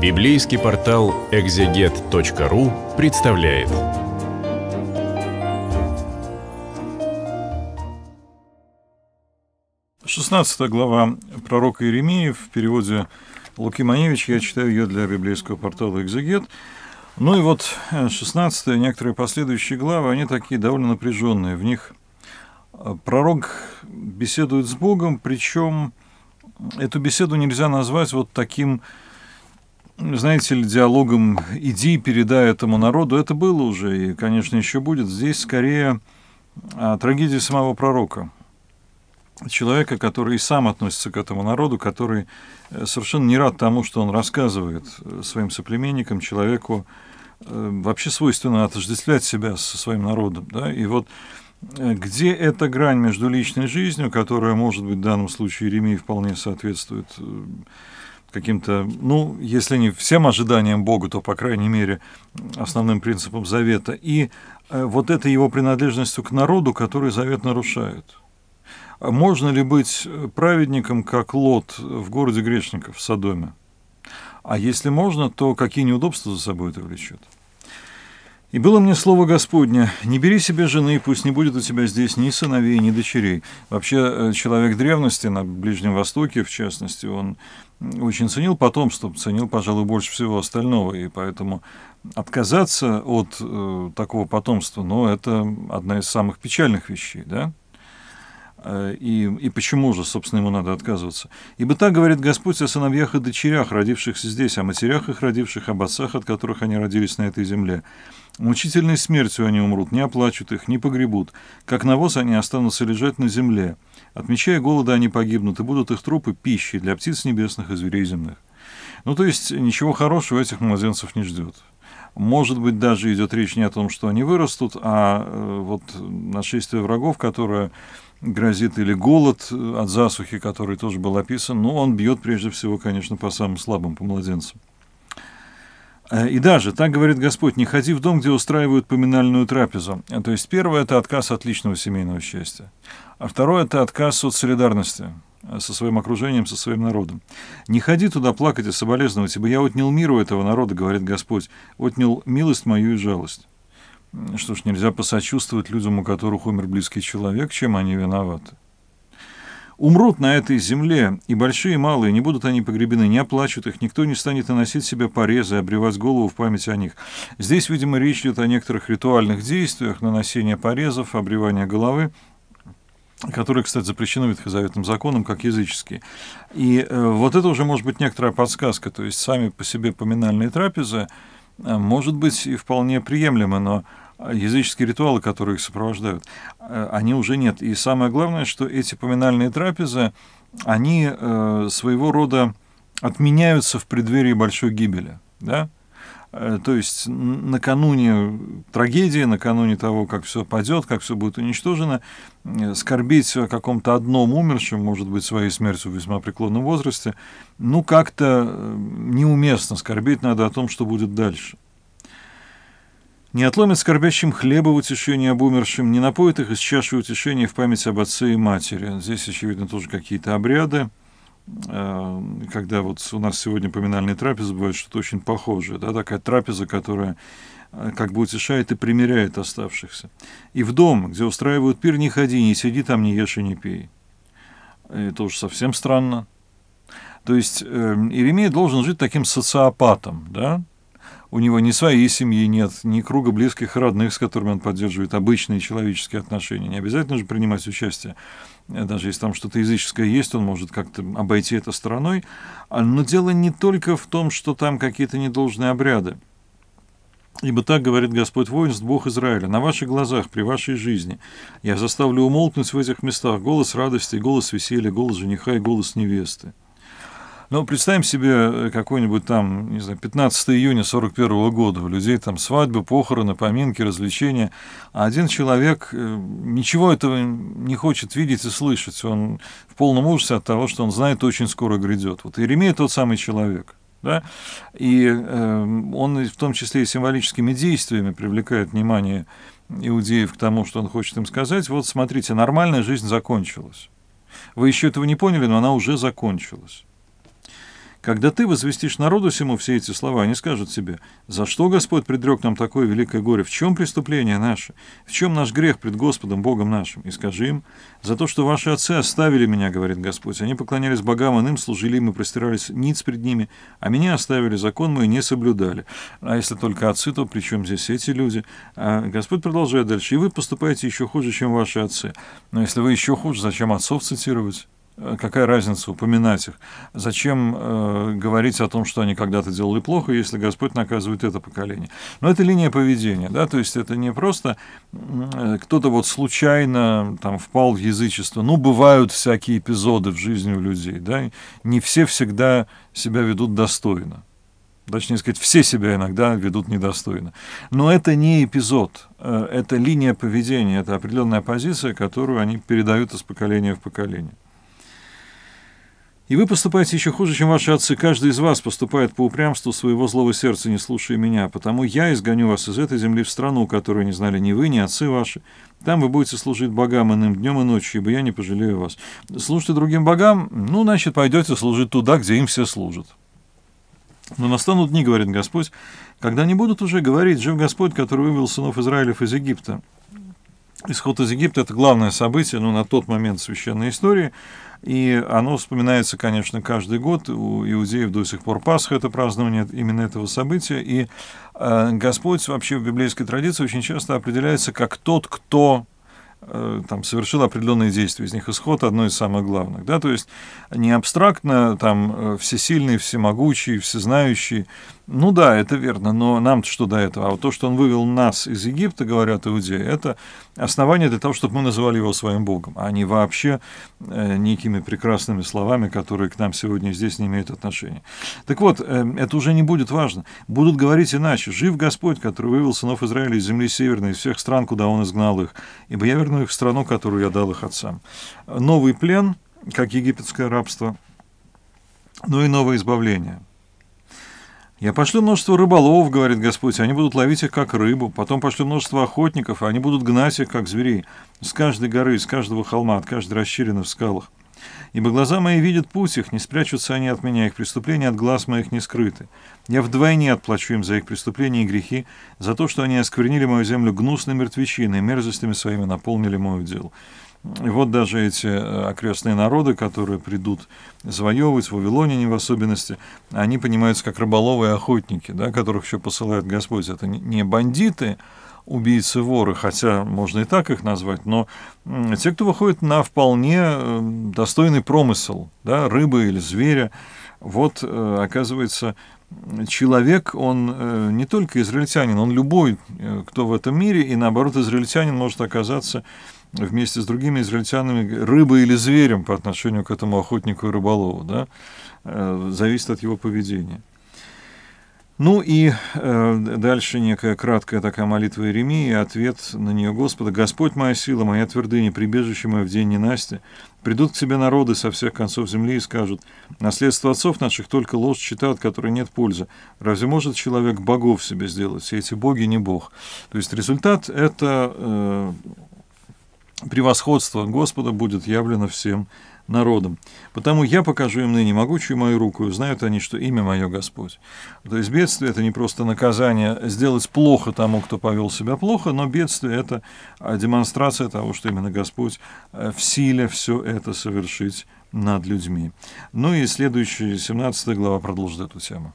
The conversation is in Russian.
Библейский портал экзегет.ру представляет. Шестнадцатая глава пророка Иеремии в переводе Луки Маневич. Я читаю ее для библейского портала «Экзегет». Ну и вот 16 э, некоторые последующие главы, они такие довольно напряженные. В них э, пророк беседует с Богом, причем э, эту беседу нельзя назвать вот таким знаете ли, диалогом «иди и передай этому народу» это было уже и, конечно, еще будет. Здесь скорее а, трагедия самого пророка, человека, который и сам относится к этому народу, который э, совершенно не рад тому, что он рассказывает э, своим соплеменникам, человеку э, вообще свойственно отождествлять себя со своим народом. Да? И вот где эта грань между личной жизнью, которая, может быть, в данном случае Еремии вполне соответствует каким-то, ну, если не всем ожиданиям Богу, то, по крайней мере, основным принципам завета. И э, вот этой его принадлежностью к народу, который завет нарушает. Можно ли быть праведником, как Лот в городе грешников, в Содоме? А если можно, то какие неудобства за собой это влечет? И было мне слово Господня, не бери себе жены, пусть не будет у тебя здесь ни сыновей, ни дочерей. Вообще, э, человек древности, на Ближнем Востоке, в частности, он очень ценил потомство, ценил, пожалуй, больше всего остального, и поэтому отказаться от э, такого потомства, ну, это одна из самых печальных вещей, да? Э, и, и почему же, собственно, ему надо отказываться? «Ибо так говорит Господь о сыновьях и дочерях, родившихся здесь, о матерях их родивших, об отцах, от которых они родились на этой земле. Мучительной смертью они умрут, не оплачут их, не погребут. Как навоз они останутся лежать на земле. Отмечая голода, они погибнут, и будут их трупы пищей для птиц небесных и зверей земных. Ну, то есть, ничего хорошего этих младенцев не ждет. Может быть, даже идет речь не о том, что они вырастут, а э, вот нашествие врагов, которое грозит, или голод от засухи, который тоже был описан, ну, он бьет прежде всего, конечно, по самым слабым, по младенцам. Э, и даже, так говорит Господь, не ходи в дом, где устраивают поминальную трапезу. То есть первое – это отказ от личного семейного счастья. А второе – это отказ от солидарности э, со своим окружением, со своим народом. «Не ходи туда плакать и соболезновать, ибо я отнял мир у этого народа, — говорит Господь, — отнял милость мою и жалость». Что ж, нельзя посочувствовать людям, у которых умер близкий человек, чем они виноваты. Умрут на этой земле, и большие, и малые, не будут они погребены, не оплачут их, никто не станет наносить себе порезы, обревать голову в память о них. Здесь, видимо, речь идет о некоторых ритуальных действиях, наносение порезов, обревание головы, которые, кстати, запрещены ветхозаветным законом, как языческие. И э, вот это уже может быть некоторая подсказка, то есть сами по себе поминальные трапезы, э, может быть, и вполне приемлемы, но языческие ритуалы, которые их сопровождают, э, они уже нет. И самое главное, что эти поминальные трапезы, они э, своего рода отменяются в преддверии большой гибели. Да? Э, то есть накануне трагедии, накануне того, как все падет, как все будет уничтожено, скорбить о каком-то одном умершем, может быть, своей смертью в весьма преклонном возрасте, ну как-то неуместно скорбеть надо о том, что будет дальше. Не отломит скорбящим хлеба в утешении об умершем, не напоит их из чаши утешения в память об отце и матери. Здесь, очевидно, тоже какие-то обряды. Э, когда вот у нас сегодня поминальные трапезы, бывает что-то очень похожее. Да, такая трапеза, которая э, как бы утешает и примиряет оставшихся. И в дом, где устраивают пир, не ходи, не сиди там, не ешь и не пей. Это уж совсем странно. То есть э, Иеремия должен жить таким социопатом, да? у него ни своей семьи нет, ни круга близких и родных, с которыми он поддерживает обычные человеческие отношения. Не обязательно же принимать участие. Э, даже если там что-то языческое есть, он может как-то обойти это стороной. А, но дело не только в том, что там какие-то недолжные обряды. Ибо так говорит Господь воинств, Бог Израиля, на ваших глазах, при вашей жизни. Я заставлю умолкнуть в этих местах голос радости, голос веселья, голос жениха и голос невесты. Ну, представим себе э, какой-нибудь там, не знаю, 15 июня 41 -го года. У людей там свадьбы, похороны, поминки, развлечения. А один человек э, ничего этого не хочет видеть и слышать. Он в полном ужасе от того, что он знает, очень скоро грядет. Вот Иеремия тот самый человек. Да? И э, он в том числе и символическими действиями привлекает внимание иудеев к тому, что он хочет им сказать. Вот смотрите, нормальная жизнь закончилась. Вы еще этого не поняли, но она уже закончилась. Когда ты возвестишь народу всему все эти слова, они скажут себе, «За что Господь предрек нам такое великое горе? В чем преступление наше? В чем наш грех пред Господом, Богом нашим?» И скажи им, «За то, что ваши отцы оставили меня, — говорит Господь, — они поклонялись богам иным, служили им и простирались ниц пред ними, а меня оставили, закон мой не соблюдали». А если только отцы, то при чем здесь эти люди? А Господь продолжает дальше, «И вы поступаете еще хуже, чем ваши отцы». Но если вы еще хуже, зачем отцов цитировать? Э, какая разница упоминать их? Зачем э, говорить о том, что они когда-то делали плохо, если Господь наказывает это поколение? Но это линия поведения, да, то есть это не просто э, кто-то вот случайно там впал в язычество. Ну, бывают всякие эпизоды в жизни у людей, да, не все всегда себя ведут достойно. Точнее сказать, все себя иногда ведут недостойно. Но это не эпизод, э, это линия поведения, это определенная позиция, которую они передают из поколения в поколение. И вы поступаете еще хуже, чем ваши отцы. Каждый из вас поступает по упрямству своего злого сердца, не слушая меня. Потому я изгоню вас из этой земли в страну, которую не знали ни вы, ни отцы ваши. Там вы будете служить богам иным днем и ночью, ибо я не пожалею вас. Служите другим богам, ну, значит, пойдете служить туда, где им все служат. Но настанут дни, говорит Господь, когда не будут уже говорить, жив Господь, который вывел сынов Израилев из Египта. Исход из Египта – это главное событие, ну, на тот момент священной истории, и оно вспоминается, конечно, каждый год. У иудеев до сих пор Пасха – это празднование именно этого события, и э, Господь вообще в библейской традиции очень часто определяется как тот, кто Э, там, совершил определенные действия, из них исход одно из самых главных. Да? То есть не абстрактно там э, всесильный, всемогучий, всезнающий. Ну да, это верно, но нам что до этого? А вот то, что он вывел нас из Египта, говорят иудеи, это основание для того, чтобы мы называли его своим Богом, а не вообще э, некими прекрасными словами, которые к нам сегодня здесь не имеют отношения. Так вот, это уже не будет важно. Будут говорить иначе. Жив Господь, который вывел сынов Израиля из земли северной, из всех стран, куда он изгнал их. Ибо я верну их в страну, которую я дал их отцам. Новый плен, как египетское рабство, ну и новое избавление. «Я пошлю множество рыболов, — говорит Господь, — они будут ловить их, как рыбу. Потом пошлю множество охотников, а они будут гнать их, как зверей, с каждой горы, с каждого холма, от каждой расщелины в скалах. Ибо глаза мои видят путь их, не спрячутся они от меня, их преступления от глаз моих не скрыты. Я вдвойне отплачу им за их преступления и грехи, за то, что они осквернили мою землю гнусной мертвечиной, мерзостями своими наполнили мой удел. И вот даже эти э, окрестные народы, которые придут завоевывать, в Вавилоне в особенности, они понимаются как рыболовые охотники, да, которых еще посылает Господь. Это не бандиты, убийцы-воры, хотя можно и так их назвать, но те, кто выходит на вполне э, достойный промысел, да, рыбы или зверя, вот, э, оказывается, человек, он не только израильтянин, он любой, кто в этом мире, и наоборот, израильтянин может оказаться вместе с другими израильтянами рыбой или зверем по отношению к этому охотнику и рыболову, да, э, зависит от его поведения. Ну и э, дальше некая краткая такая молитва Иеремии, и ответ на нее Господа. «Господь моя сила, моя твердыня, прибежище мое в день ненасти. Придут к тебе народы со всех концов земли и скажут, наследство отцов наших только ложь читают, которой нет пользы. Разве может человек богов себе сделать? Все эти боги не бог». То есть результат – это э, превосходство Господа будет явлено всем народам, Потому я покажу им ныне могучую мою руку, Знают они, что имя мое Господь. То есть бедствие – это не просто наказание сделать плохо тому, кто повел себя плохо, но бедствие – это а, демонстрация того, что именно Господь э, в силе все это совершить над людьми. Ну и следующая 17 глава продолжит эту тему.